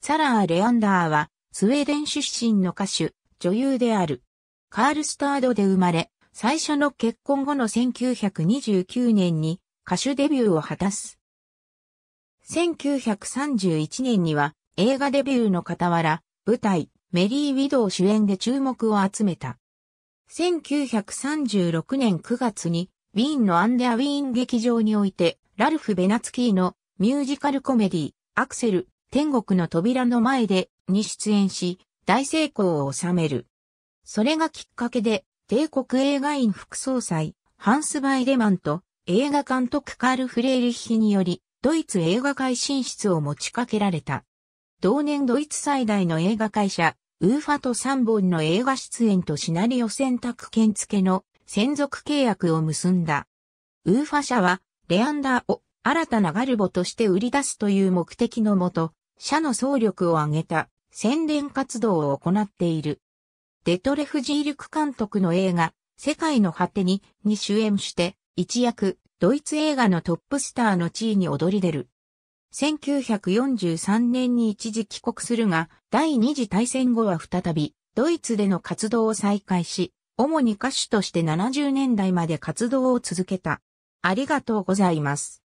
サラー・レアンダーは、スウェーデン出身の歌手、女優である。カールスタードで生まれ、最初の結婚後の1929年に歌手デビューを果たす。1931年には映画デビューの傍ら、舞台、メリー・ウィドウ主演で注目を集めた。1936年9月に、ウィーンのアンデア・ウィーン劇場において、ラルフ・ベナツキーのミュージカルコメディ、アクセル、天国の扉の前でに出演し、大成功を収める。それがきっかけで、帝国映画院副総裁、ハンス・バイレマンと映画監督カール・フレーリッヒにより、ドイツ映画界進出を持ちかけられた。同年ドイツ最大の映画会社、ウーファと3本の映画出演とシナリオ選択権付けの専属契約を結んだ。ウーファ社は、レアンダーを新たなガルボとして売り出すという目的のもと、社の総力を挙げた宣伝活動を行っている。デトレフジーリュク監督の映画、世界の果てに、に主演して、一躍、ドイツ映画のトップスターの地位に躍り出る。1943年に一時帰国するが、第二次大戦後は再び、ドイツでの活動を再開し、主に歌手として70年代まで活動を続けた。ありがとうございます。